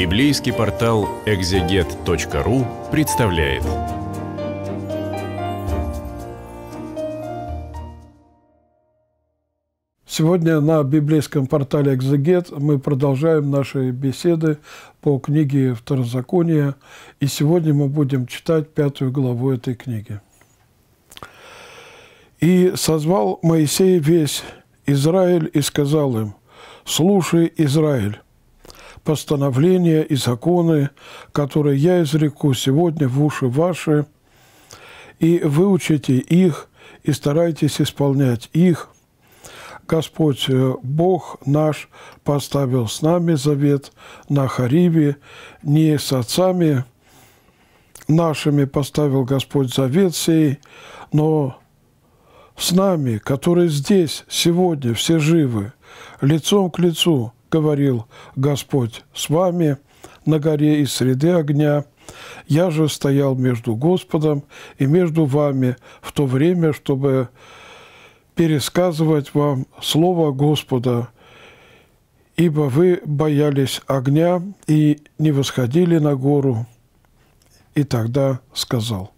Библейский портал экзегет.ру представляет. Сегодня на библейском портале «Экзегет» мы продолжаем наши беседы по книге Второзакония, и сегодня мы будем читать пятую главу этой книги. «И созвал Моисей весь Израиль и сказал им, «Слушай, Израиль, постановления и законы, которые я изреку сегодня в уши ваши, и выучите их, и старайтесь исполнять их. Господь э, Бог наш поставил с нами завет на Хариве, не с отцами нашими поставил Господь завет сей, но с нами, которые здесь, сегодня, все живы, лицом к лицу – говорил Господь с вами на горе из среды огня. Я же стоял между Господом и между вами в то время, чтобы пересказывать вам слово Господа, ибо вы боялись огня и не восходили на гору. И тогда сказал.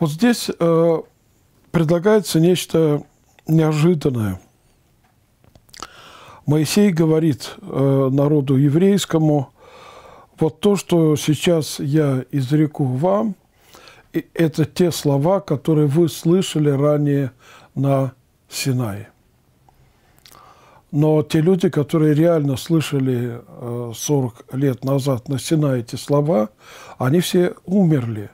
Вот здесь э, предлагается нечто неожиданное – Моисей говорит э, народу еврейскому, вот то, что сейчас я изреку вам, это те слова, которые вы слышали ранее на Синае. Но те люди, которые реально слышали 40 э, лет назад на Синае эти слова, они все умерли.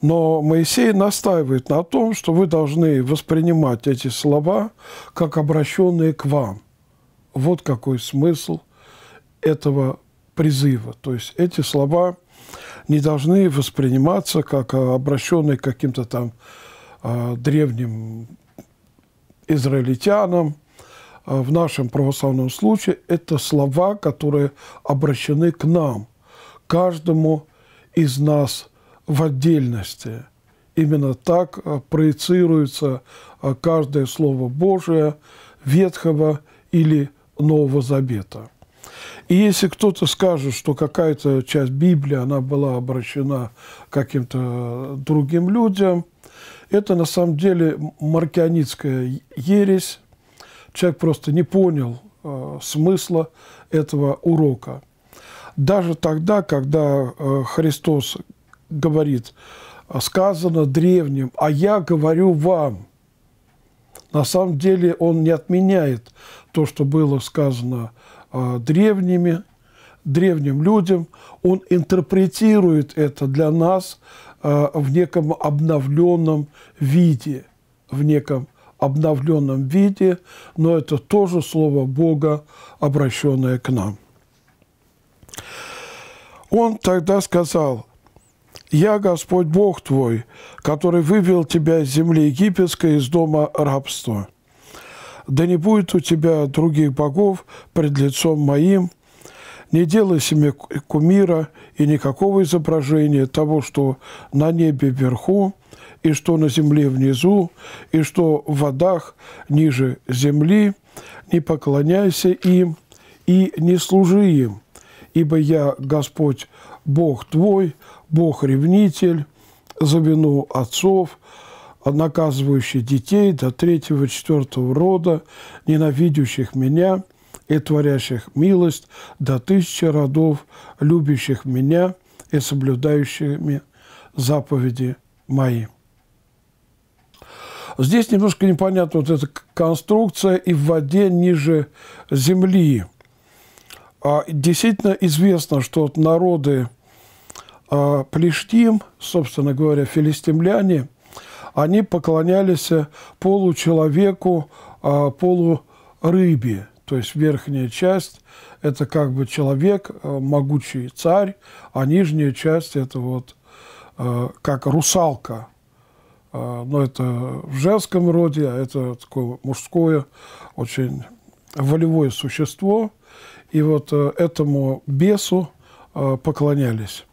Но Моисей настаивает на том, что вы должны воспринимать эти слова как обращенные к вам. Вот какой смысл этого призыва. То есть эти слова не должны восприниматься как а, обращенные к каким-то там а, древним израильтянам. А, в нашем православном случае это слова, которые обращены к нам, каждому из нас в отдельности. Именно так проецируется каждое слово Божие Ветхого или Нового Завета. И если кто-то скажет, что какая-то часть Библии, она была обращена каким-то другим людям, это на самом деле маркианитская ересь. Человек просто не понял э, смысла этого урока. Даже тогда, когда э, Христос говорит, э, сказано древним, а я говорю вам, на самом деле он не отменяет то, что было сказано а, древними, древним людям, он интерпретирует это для нас а, в неком обновленном виде, в неком обновленном виде, но это тоже Слово Бога, обращенное к нам. Он тогда сказал, «Я Господь Бог твой, который вывел тебя из земли египетской, из дома рабства» да не будет у тебя других богов пред лицом моим, не делай себе кумира и никакого изображения того, что на небе вверху, и что на земле внизу, и что в водах ниже земли, не поклоняйся им и не служи им, ибо я Господь Бог твой, Бог ревнитель, за вину отцов, наказывающий детей до третьего четвертого рода, ненавидящих меня и творящих милость до тысячи родов, любящих меня и соблюдающими заповеди мои». Здесь немножко непонятна вот эта конструкция «и в воде ниже земли». А, действительно известно, что народы а, Плештим, собственно говоря, филистимляне – они поклонялись э, получеловеку, а, полурыбе. То есть верхняя часть – это как бы человек, э, могучий царь, а нижняя часть – это вот э, как русалка. Но это в женском роде, а это такое мужское, очень волевое существо. И вот этому бесу поклонялись.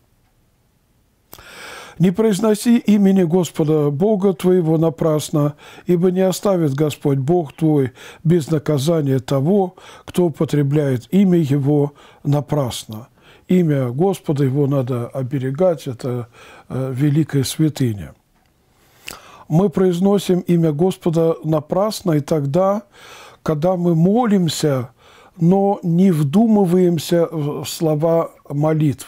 Не произноси имени Господа Бога твоего напрасно, ибо не оставит Господь Бог твой без наказания того, кто употребляет имя Его напрасно. Имя Господа его надо оберегать, это э, великая святыня. Мы произносим имя Господа напрасно и тогда, когда мы молимся, но не вдумываемся в слова молитв.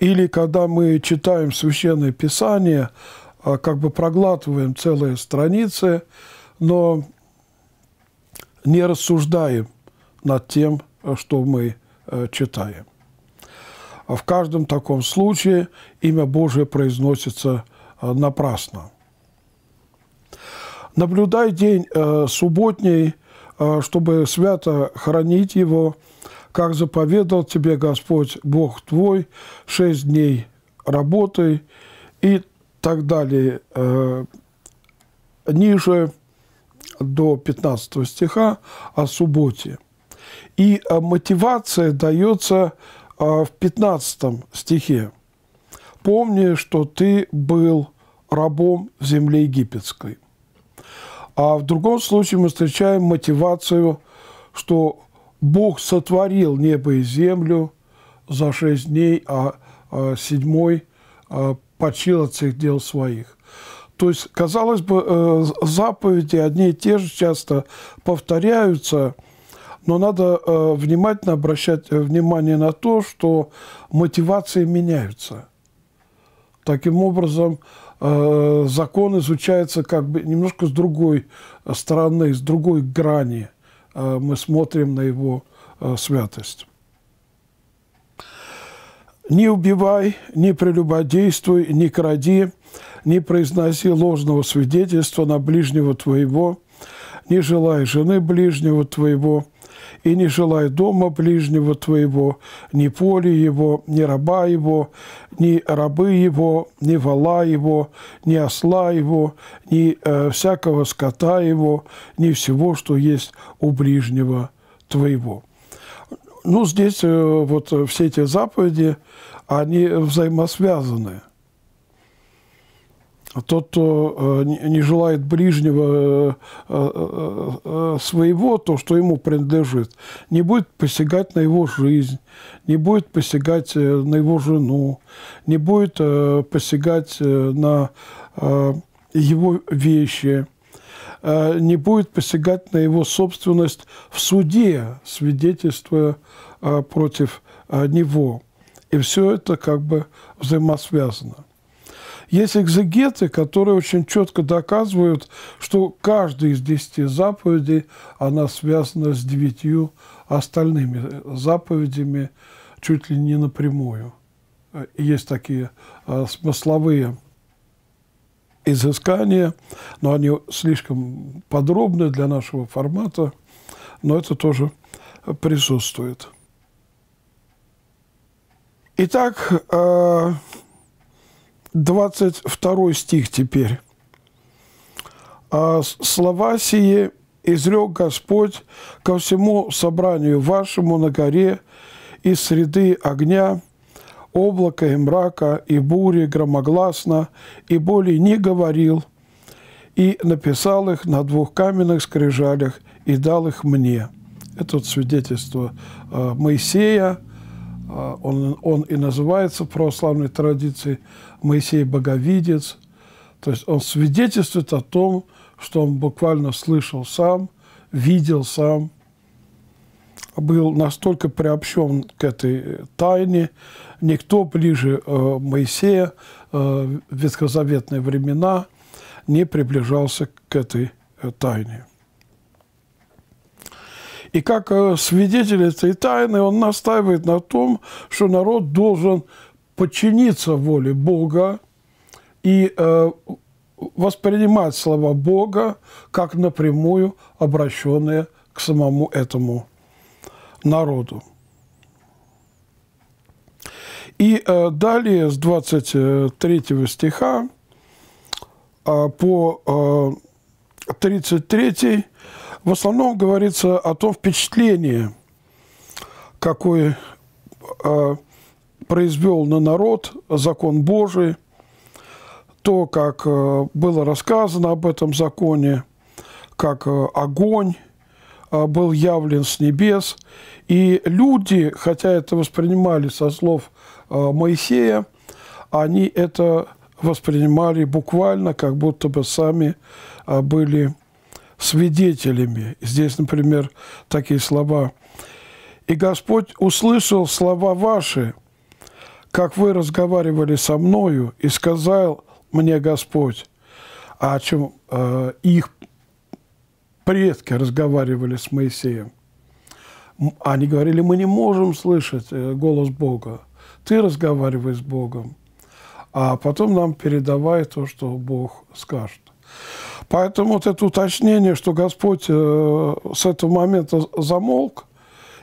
Или когда мы читаем Священное Писание, а, как бы проглатываем целые страницы, но не рассуждаем над тем, а, что мы а, читаем. В каждом таком случае имя Божие произносится напрасно. Наблюдай день субботний, чтобы свято хранить его, как заповедал тебе Господь Бог твой, шесть дней работы и так далее. Э, ниже до 15 стиха о субботе. И э, мотивация дается э, в 15 стихе. «Помни, что ты был рабом в земле египетской». А в другом случае мы встречаем мотивацию, что Бог сотворил небо и землю за шесть дней, а, а седьмой а, почил от всех дел своих. То есть, казалось бы, э, заповеди одни и те же часто повторяются, но надо э, внимательно обращать э, внимание на то, что мотивации меняются. Таким образом, закон изучается как бы немножко с другой стороны, с другой грани – Э, мы смотрим на его э, святость. «Не убивай, не прелюбодействуй, не кради, не произноси ложного свидетельства на ближнего твоего, не желай жены ближнего твоего, и не желай дома ближнего твоего, ни поля его, ни раба его, ни рабы его, ни вала его, ни осла его, ни э, всякого скота его, ни всего, что есть у ближнего твоего». Ну, здесь э, вот э, все эти заповеди, они взаимосвязаны – тот, кто э, не желает ближнего э, э, своего, то, что ему принадлежит, не будет посягать на его жизнь, не будет посягать на его жену, не будет посягать на его вещи, не будет посягать на его собственность в суде, свидетельствуя против него. И все это как бы взаимосвязано. Есть экзегеты, которые очень четко доказывают, что каждая из десяти заповедей, она связана с девятью остальными заповедями чуть ли не напрямую. Есть такие а, смысловые изыскания, но они слишком подробны для нашего формата, но это тоже присутствует. Итак, а, 22 стих теперь. «А «Слова сие изрек Господь ко всему собранию вашему на горе из среды огня, облака и мрака, и бури громогласно, и более не говорил, и написал их на двух каменных скрижалях, и дал их мне». Это вот свидетельство а, Моисея, а, он, он и называется в православной традиции Моисей Боговидец. То есть он свидетельствует о том, что он буквально слышал сам, видел сам, был настолько приобщен к этой тайне. Никто ближе э, Моисея э, в ветхозаветные времена не приближался к этой э, тайне. И как э, свидетель этой тайны он настаивает на том, что народ должен подчиниться воле Бога и э, воспринимать слова Бога как напрямую обращенные к самому этому народу. И э, далее с 23 стиха по 33 в основном говорится о том впечатлении, какой э, произвел на народ закон Божий, то, как э, было рассказано об этом законе, как э, огонь э, был явлен с небес. И люди, хотя это воспринимали со слов э, Моисея, они это воспринимали буквально, как будто бы сами э, были свидетелями. Здесь, например, такие слова. «И Господь услышал слова ваши, как вы разговаривали со мною, и сказал мне Господь, а о чем э, их предки разговаривали с Моисеем. Они говорили, мы не можем слышать э, голос Бога, ты разговаривай с Богом, а потом нам передавай то, что Бог скажет. Поэтому вот это уточнение, что Господь э, с этого момента замолк,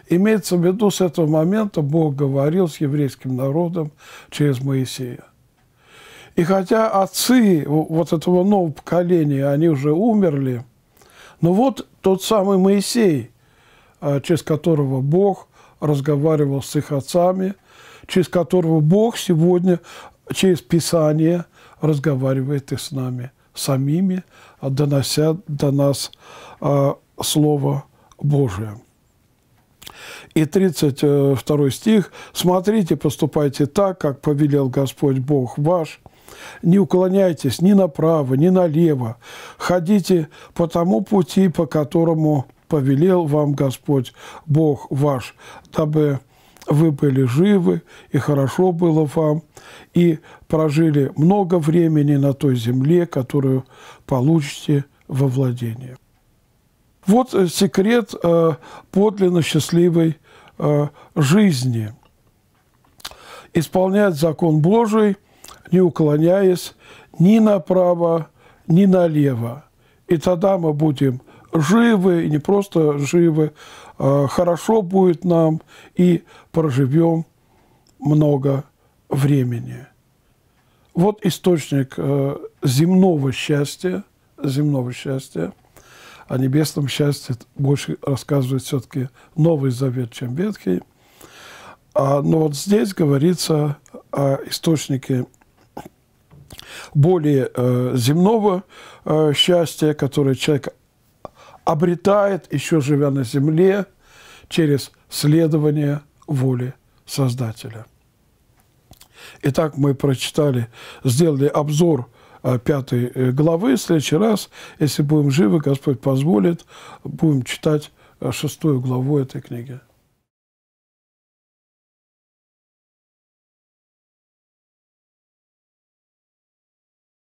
имеется в виду, с этого момента Бог говорил с еврейским народом через Моисея. И хотя отцы вот этого нового поколения, они уже умерли, но вот тот самый Моисей, э, через которого Бог разговаривал с их отцами, через которого Бог сегодня, через Писание разговаривает и с нами – самими, донося до нас а, Слово Божие. И 32 э, стих. «Смотрите, поступайте так, как повелел Господь Бог ваш, не уклоняйтесь ни направо, ни налево, ходите по тому пути, по которому повелел вам Господь Бог ваш, дабы вы были живы, и хорошо было вам, и прожили много времени на той земле, которую получите во владение. Вот э, секрет э, подлинно счастливой э, жизни. Исполнять закон Божий, не уклоняясь ни направо, ни налево. И тогда мы будем живы, и не просто живы, Э, хорошо будет нам и проживем много времени. Вот источник э, земного счастья, земного счастья. О небесном счастье больше рассказывает все-таки Новый Завет, чем Ветхий. А, но вот здесь говорится о источнике более э, земного счастья, которое человек обретает, еще живя на земле, через следование воли Создателя. Итак, мы прочитали, сделали обзор а, пятой э, главы. В следующий раз, если будем живы, Господь позволит, будем читать а, шестую главу этой книги.